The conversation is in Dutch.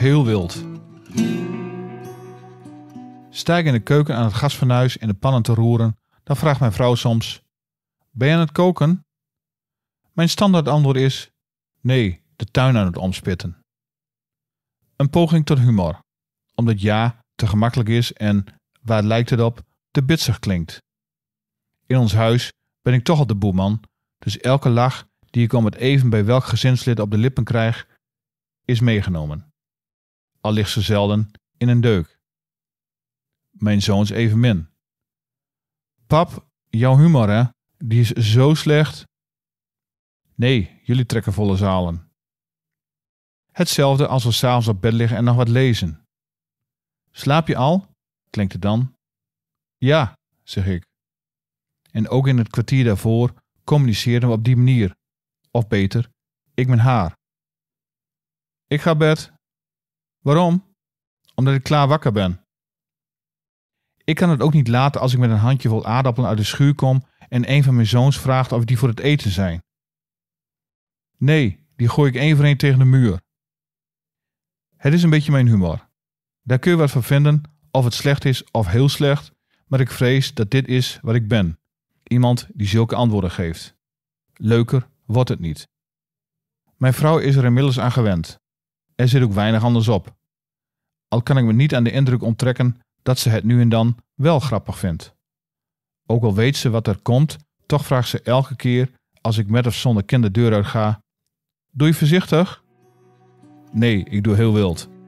Heel wild. Sta ik in de keuken aan het gasfornuis en de pannen te roeren, dan vraagt mijn vrouw soms: Ben je aan het koken? Mijn standaard antwoord is: Nee, de tuin aan het omspitten. Een poging tot humor, omdat ja te gemakkelijk is en, waar lijkt het op, te bitsig klinkt. In ons huis ben ik toch al de boeman, dus elke lach die ik om het even bij welk gezinslid op de lippen krijg, is meegenomen al ligt ze zelden in een deuk. Mijn zoons evenmin. Pap, jouw humor hè, die is zo slecht. Nee, jullie trekken volle zalen. Hetzelfde als we s'avonds op bed liggen en nog wat lezen. Slaap je al? klinkt het dan. Ja, zeg ik. En ook in het kwartier daarvoor communiceerden we op die manier. Of beter, ik met haar. Ik ga bed, Waarom? Omdat ik klaar wakker ben. Ik kan het ook niet laten als ik met een handjevol aardappelen uit de schuur kom en een van mijn zoons vraagt of die voor het eten zijn. Nee, die gooi ik één voor één tegen de muur. Het is een beetje mijn humor. Daar kun je wat van vinden, of het slecht is of heel slecht, maar ik vrees dat dit is wat ik ben: iemand die zulke antwoorden geeft. Leuker wordt het niet. Mijn vrouw is er inmiddels aan gewend. Er zit ook weinig anders op. Al kan ik me niet aan de indruk onttrekken dat ze het nu en dan wel grappig vindt. Ook al weet ze wat er komt, toch vraagt ze elke keer als ik met of zonder kind de deur uit ga: Doe je voorzichtig? Nee, ik doe heel wild.